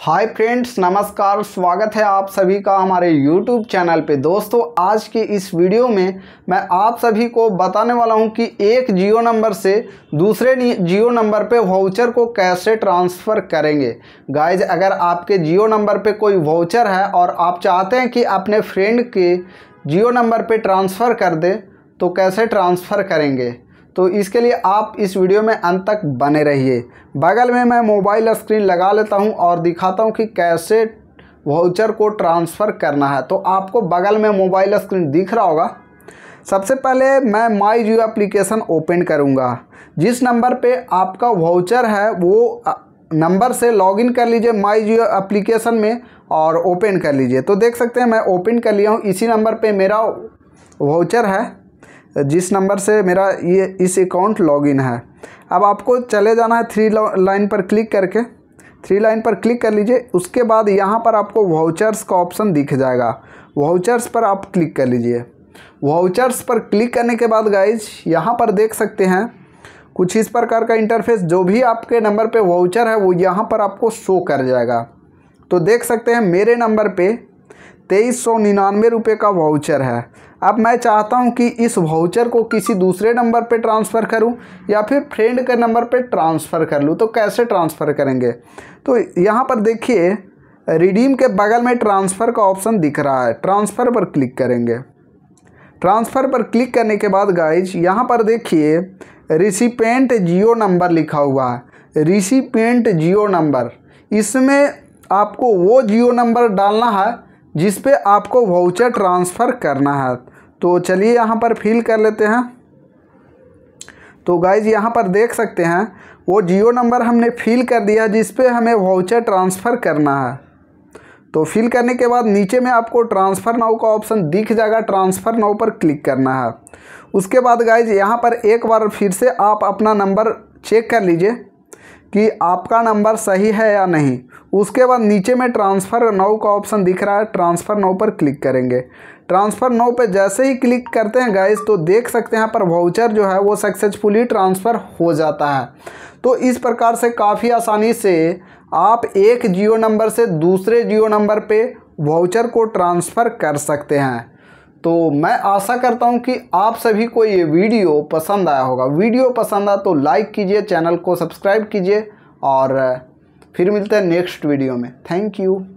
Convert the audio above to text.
hi friends नमस्कार स्वागत है आप सभी का हमारे यूट्यूब चैनल पे दोस्तों आज की इस वीडियो में मैं आप सभी को बताने वाला हूं कि एक जियो नंबर से दूसरे जियो नंबर पे वाउचर को कैसे ट्रांसफ़र करेंगे गाइज अगर आपके जियो नंबर पे कोई वाउचर है और आप चाहते हैं कि अपने फ्रेंड के जियो नंबर पर ट्रांसफ़र कर दें तो कैसे ट्रांसफ़र करेंगे तो इसके लिए आप इस वीडियो में अंत तक बने रहिए बगल में मैं मोबाइल स्क्रीन लगा लेता हूँ और दिखाता हूँ कि कैसे वाउचर को ट्रांसफ़र करना है तो आपको बगल में मोबाइल स्क्रीन दिख रहा होगा सबसे पहले मैं माई जियो एप्लीकेशन ओपन करूँगा जिस नंबर पे आपका वाउचर है वो नंबर से लॉगिन कर लीजिए माई जियो एप्लीकेशन में और ओपन कर लीजिए तो देख सकते हैं मैं ओपन कर लिया हूँ इसी नंबर पे मेरा वाउचर है जिस नंबर से मेरा ये इस अकाउंट लॉगिन है अब आपको चले जाना है थ्री लाइन पर क्लिक करके थ्री लाइन पर क्लिक कर लीजिए उसके बाद यहाँ पर आपको वाउचर्स का ऑप्शन दिख जाएगा वाउचर्स पर आप क्लिक कर लीजिए वाउचर्स पर क्लिक करने के बाद गाइज यहाँ पर देख सकते हैं कुछ इस प्रकार का इंटरफेस जो भी आपके नंबर पे वाउचर है वो यहाँ पर आपको शो कर जाएगा तो देख सकते हैं मेरे नंबर पे तेईस सौ निन्यानवे रुपये का वाउचर है अब मैं चाहता हूं कि इस वाउचर को किसी दूसरे नंबर पर ट्रांसफ़र करूं या फिर फ्रेंड के नंबर पर ट्रांसफ़र कर लूं तो कैसे ट्रांसफ़र करेंगे तो यहां पर देखिए रिडीम के बगल में ट्रांसफ़र का ऑप्शन दिख रहा है ट्रांसफ़र पर क्लिक करेंगे ट्रांसफ़र पर क्लिक करने के बाद गाइज यहाँ पर देखिए रिसिपेंट जियो नंबर लिखा हुआ है रिसिपेंट जियो नंबर इसमें आपको वो जियो नंबर डालना है जिस पे आपको वाउचर ट्रांसफ़र करना है तो चलिए यहाँ पर फिल कर लेते हैं तो गाइज यहाँ पर देख सकते हैं वो जियो नंबर हमने फिल कर दिया जिस पे हमें वाउचर ट्रांसफ़र करना है तो फिल करने के बाद नीचे में आपको ट्रांसफ़र नाउ का ऑप्शन दिख जाएगा ट्रांसफ़र नाउ पर क्लिक करना है उसके बाद गाइज यहाँ पर एक बार फिर से आप अपना नंबर चेक कर लीजिए कि आपका नंबर सही है या नहीं उसके बाद नीचे में ट्रांसफ़र नौ का ऑप्शन दिख रहा है ट्रांसफ़र नौ पर क्लिक करेंगे ट्रांसफ़र नौ पर जैसे ही क्लिक करते हैं गाइस तो देख सकते हैं पर वाउचर जो है वो सक्सेसफुली ट्रांसफ़र हो जाता है तो इस प्रकार से काफ़ी आसानी से आप एक जियो नंबर से दूसरे जियो नंबर पर वाउचर को ट्रांसफ़र कर सकते हैं तो मैं आशा करता हूं कि आप सभी को ये वीडियो पसंद आया होगा वीडियो पसंद आया तो लाइक कीजिए चैनल को सब्सक्राइब कीजिए और फिर मिलते हैं नेक्स्ट वीडियो में थैंक यू